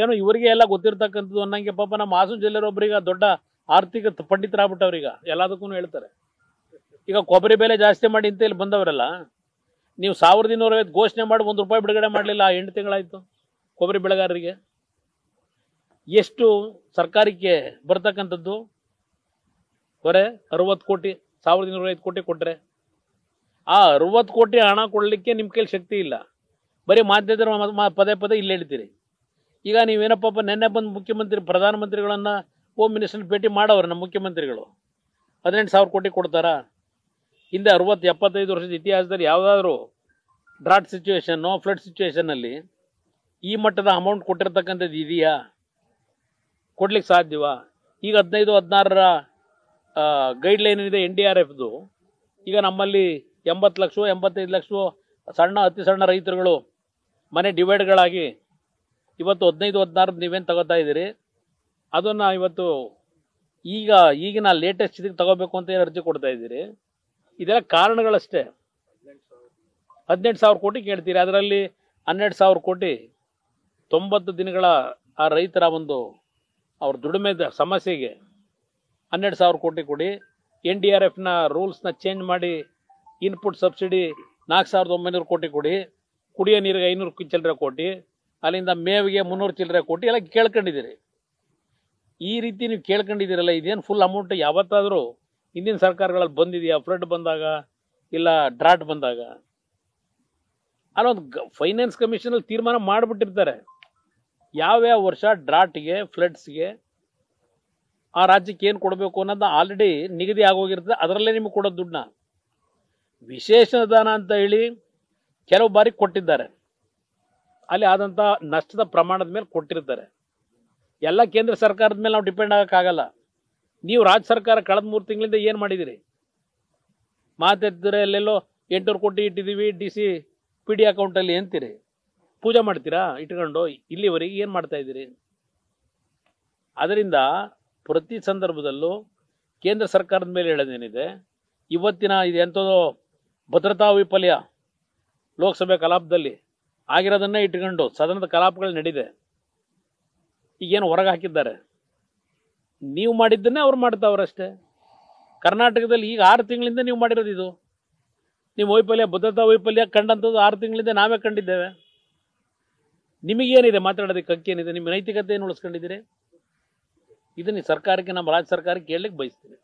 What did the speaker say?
ಏನು ಇವರಿಗೆ ಎಲ್ಲ ಗೊತ್ತಿರ್ತಕ್ಕಂಥದ್ದು ಅನ್ನಂಗೆ ಪಾಪ ನಮ್ಮ ಹಾಸನ ಜಿಲ್ಲೆಯೊಬ್ಬರಿಗೆ ದೊಡ್ಡ ಆರ್ಥಿಕ ಈಗ ಎಲ್ಲದಕ್ಕೂ ಹೇಳ್ತಾರೆ ಈಗ ಕೊಬ್ಬರಿ ಬೆಲೆ ಜಾಸ್ತಿ ಮಾಡಿ ಅಂತ ಇಲ್ಲಿ ಬಂದವರಲ್ಲ ನೀವು ಸಾವಿರದ ಇನ್ನೂರೈವತ್ತು ಘೋಷಣೆ ಮಾಡಿ ಒಂದು ರೂಪಾಯಿ ಬಿಡುಗಡೆ ಮಾಡಲಿಲ್ಲ ಆ ಎಂಟು ತಿಂಗಳಾಯಿತು ಕೊಬ್ಬರಿ ಬೆಳೆಗಾರರಿಗೆ ಎಷ್ಟು ಸರ್ಕಾರಕ್ಕೆ ಬರ್ತಕ್ಕಂಥದ್ದು ಹೊರೆ ಅರುವತ್ತು ಕೋಟಿ ಸಾವಿರದ ಇನ್ನೂರೈವತ್ತು ಕೋಟಿ ಕೊಟ್ಟರೆ ಆ ಅರುವತ್ತು ಕೋಟಿ ಹಣ ಕೊಡಲಿಕ್ಕೆ ನಿಮ್ಮ ಕೈಲಿ ಶಕ್ತಿ ಇಲ್ಲ ಬರೀ ಮಾಧ್ಯಮ ಪದೇ ಪದೇ ಇಲ್ಲಿ ಹೇಳ್ತೀರಿ ಈಗ ನೀವೇನಪ್ಪ ನೆನ್ನೆ ಬಂದು ಮುಖ್ಯಮಂತ್ರಿ ಪ್ರಧಾನಮಂತ್ರಿಗಳನ್ನು ಹೋಮ್ ಮಿನಿಸ್ಟರ್ ಭೇಟಿ ಮಾಡೋರು ನಮ್ಮ ಮುಖ್ಯಮಂತ್ರಿಗಳು ಹದಿನೆಂಟು ಸಾವಿರ ಕೋಟಿ ಕೊಡ್ತಾರಾ ಹಿಂದೆ ಅರುವತ್ತು ಎಪ್ಪತ್ತೈದು ವರ್ಷದ ಇತಿಹಾಸದಲ್ಲಿ ಯಾವುದಾದ್ರೂ ಡ್ರಾಟ್ ಸಿಚುವೇಷನ್ನು ಫ್ಲಡ್ ಸಿಚುವೇಶನ್ನಲ್ಲಿ ಈ ಮಟ್ಟದ ಅಮೌಂಟ್ ಕೊಟ್ಟಿರ್ತಕ್ಕಂಥದ್ದು ಇದೆಯಾ ಕೊಡ್ಲಿಕ್ಕೆ ಸಾಧ್ಯವಾ ಈಗ ಹದಿನೈದು ಹದಿನಾರರ ಗೈಡ್ಲೈನ್ ಏನಿದೆ ಎನ್ ಡಿ ಆರ್ ಎಫ್ದು ಈಗ ನಮ್ಮಲ್ಲಿ ಎಂಬತ್ತು ಲಕ್ಷವೋ ಎಂಬತ್ತೈದು ಲಕ್ಷ ಸಣ್ಣ ಅತಿ ಸಣ್ಣ ರೈತರುಗಳು ಮನೆ ಡಿವೈಡ್ಗಳಾಗಿ ಇವತ್ತು ಹದಿನೈದು ಹದಿನಾರು ನೀವೇನು ತಗೋತಾ ಇದ್ದೀರಿ ಅದನ್ನು ಇವತ್ತು ಈಗ ಈಗಿನ ಲೇಟೆಸ್ಟ್ ಇದಕ್ಕೆ ತಗೋಬೇಕು ಅಂತ ಏನು ಅರ್ಜಿ ಕೊಡ್ತಾ ಇದ್ದೀರಿ ಇದೆಲ್ಲ ಕಾರಣಗಳಷ್ಟೇ ಹದಿನೆಂಟು ಸಾವಿರ ಕೋಟಿ ಕೇಳ್ತೀರಿ ಅದರಲ್ಲಿ ಹನ್ನೆರಡು ಸಾವಿರ ಕೋಟಿ ತೊಂಬತ್ತು ದಿನಗಳ ಆ ರೈತರ ಒಂದು ಅವ್ರ ದುಡಿಮೆದ ಸಮಸ್ಯೆಗೆ ಹನ್ನೆರಡು ಸಾವಿರ ಕೋಟಿ ಕೊಡಿ ಎನ್ ಡಿ ಆರ್ ಎಫ್ನ ರೂಲ್ಸ್ನ ಚೇಂಜ್ ಮಾಡಿ ಇನ್ಪುಟ್ ಸಬ್ಸಿಡಿ ನಾಲ್ಕು ಸಾವಿರದ ಒಂಬೈನೂರು ಕೋಟಿ ಕೊಡಿ ಕುಡಿಯೋ ನೀರಿಗೆ ಐನೂರು ಚಿಲ್ಲರೆ ಕೋಟಿ ಅಲ್ಲಿಂದ ಮೇವಿಗೆ ಮುನ್ನೂರು ಚಿಲ್ಲರೆ ಕೊಟ್ಟು ಎಲ್ಲ ಕೇಳ್ಕೊಂಡಿದ್ದೀರಿ ಈ ರೀತಿ ನೀವು ಕೇಳ್ಕೊಂಡಿದ್ದೀರಲ್ಲ ಇದೇನು ಫುಲ್ ಅಮೌಂಟ್ ಯಾವತ್ತಾದರೂ ಹಿಂದಿನ ಸರ್ಕಾರಗಳಲ್ಲಿ ಬಂದಿದೆಯಾ ಫ್ಲಡ್ ಬಂದಾಗ ಇಲ್ಲ ಡ್ರಾಟ್ ಬಂದಾಗ ಅಲ್ಲೊಂದು ಫೈನಾನ್ಸ್ ಕಮಿಷನಲ್ಲಿ ತೀರ್ಮಾನ ಮಾಡಿಬಿಟ್ಟಿರ್ತಾರೆ ಯಾವ್ಯಾವ ವರ್ಷ ಡ್ರಾಟ್ಗೆ ಫ್ಲಡ್ಸ್ಗೆ ಆ ರಾಜ್ಯಕ್ಕೆ ಏನು ಕೊಡಬೇಕು ಅನ್ನೋದು ಆಲ್ರೆಡಿ ನಿಗದಿ ಆಗೋಗಿರ್ತದೆ ಅದರಲ್ಲೇ ನಿಮಗೆ ಕೊಡೋದು ದುಡ್ಡನ್ನ ವಿಶೇಷ ದಾನ ಅಂತ ಹೇಳಿ ಕೆಲವು ಬಾರಿ ಕೊಟ್ಟಿದ್ದಾರೆ ಅಲ್ಲಿ ಆದಂಥ ನಷ್ಟದ ಪ್ರಮಾಣದ ಮೇಲೆ ಕೊಟ್ಟಿರ್ತಾರೆ ಎಲ್ಲ ಕೇಂದ್ರ ಸರ್ಕಾರದ ಮೇಲೆ ನಾವು ಡಿಪೆಂಡ್ ಆಗೋಕ್ಕಾಗಲ್ಲ ನೀವು ರಾಜ್ಯ ಸರ್ಕಾರ ಕಳೆದ ಮೂರು ತಿಂಗಳಿಂದ ಏನು ಮಾಡಿದಿರಿ ಮಾತಾಡ್ತೀರ ಎಲ್ಲೆಲ್ಲೋ ಎಂಟುನೂರು ಕೋಟಿ ಇಟ್ಟಿದ್ದೀವಿ ಡಿ ಸಿ ಪಿ ಡಿ ಅಕೌಂಟಲ್ಲಿ ಎಂತೀರಿ ಪೂಜೆ ಮಾಡ್ತೀರಾ ಇಟ್ಕೊಂಡು ಇಲ್ಲಿವರೆಗೆ ಏನು ಮಾಡ್ತಾ ಇದ್ದೀರಿ ಅದರಿಂದ ಪ್ರತಿ ಸಂದರ್ಭದಲ್ಲೂ ಕೇಂದ್ರ ಸರ್ಕಾರದ ಮೇಲೆ ಹೇಳೋದೇನಿದೆ ಇವತ್ತಿನ ಇದು ಎಂಥದೋ ಭದ್ರತಾ ವೈಫಲ್ಯ ಲೋಕಸಭೆ ಕಲಾಪದಲ್ಲಿ ಆಗಿರೋದನ್ನ ಇಟ್ಕೊಂಡು ಸದನದ ಕಲಾಪಗಳು ಈಗ ಈಗೇನು ಹೊರಗೆ ಹಾಕಿದ್ದಾರೆ ನೀವು ಮಾಡಿದ್ದನ್ನೇ ಅವ್ರು ಮಾಡ್ತಾವ್ರಷ್ಟೇ ಕರ್ನಾಟಕದಲ್ಲಿ ಈಗ ಆರು ತಿಂಗಳಿಂದ ನೀವು ಮಾಡಿರೋದು ಇದು ನಿಮ್ಮ ವೈಫಲ್ಯ ಭದ್ರತಾ ವೈಫಲ್ಯ ಕಂಡಂಥದ್ದು ಆರು ತಿಂಗಳಿಂದ ನಾವೇ ಕಂಡಿದ್ದೇವೆ ನಿಮಗೇನಿದೆ ಮಾತಾಡೋದಕ್ಕೆ ಏನಿದೆ ನಿಮ್ಮ ನೈತಿಕತೆ ಏನು ಉಳಿಸ್ಕೊಂಡಿದ್ದೀರಿ ಇದನ್ನು ಸರ್ಕಾರಕ್ಕೆ ನಮ್ಮ ರಾಜ್ಯ ಸರ್ಕಾರಕ್ಕೆ ಕೇಳಲಿಕ್ಕೆ ಬಯಸ್ತೀನಿ